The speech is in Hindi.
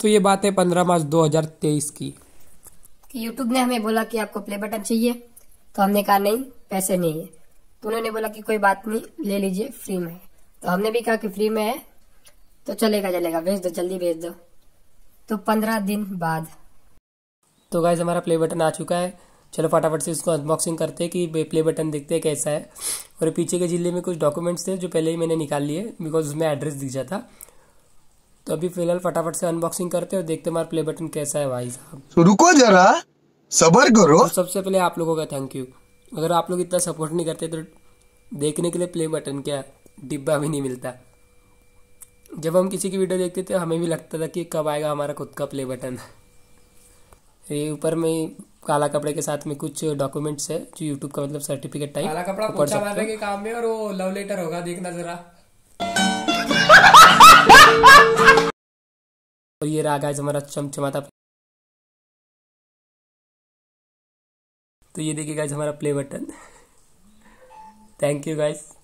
तो ये बात है पंद्रह मार्च 2023 की कि यूट्यूब ने हमें बोला कि आपको प्ले बटन चाहिए तो हमने कहा नहीं पैसे नहीं है तो उन्होंने बोला कि कोई बात नहीं ले लीजिए फ्री में तो हमने भी कहा कि फ्री में है तो चलेगा चलेगा भेज दो जल्दी भेज दो तो पंद्रह दिन बाद तो गाइज हमारा प्ले बटन आ चुका है चलो फटाफट से इसको अनबॉक्सिंग करते हैं कि प्ले बटन देखते हैं कैसा है और पीछे के जिले में कुछ डॉक्यूमेंट्स थे जो पहले ही मैंने निकाल लिए बिकॉज उसमें एड्रेस दिख जाता तो अभी फिलहाल फटाफट से अनबॉक्सिंग करते हैं देखते हैं हमारा प्ले बटन कैसा है भाई साहब तो रुको जरा सबर करो तो सबसे पहले आप लोगों का थैंक यू अगर आप लोग इतना सपोर्ट नहीं करते तो देखने के लिए प्ले बटन क्या डिब्बा भी नहीं मिलता जब हम किसी की वीडियो देखते थे हमें भी लगता था कि कब आएगा हमारा खुद का प्ले बटन ये ऊपर में काला कपड़े के साथ में कुछ डॉक्यूमेंट्स है जो यूट्यूब का मतलब सर्टिफिकेट टाइप काला कपड़ा पूछा मारने के काम में और वो लव लेटर होगा देखना जरा ये रहा गाइज हमारा चमचमाता तो ये देखिए गाइज हमारा play button thank you guys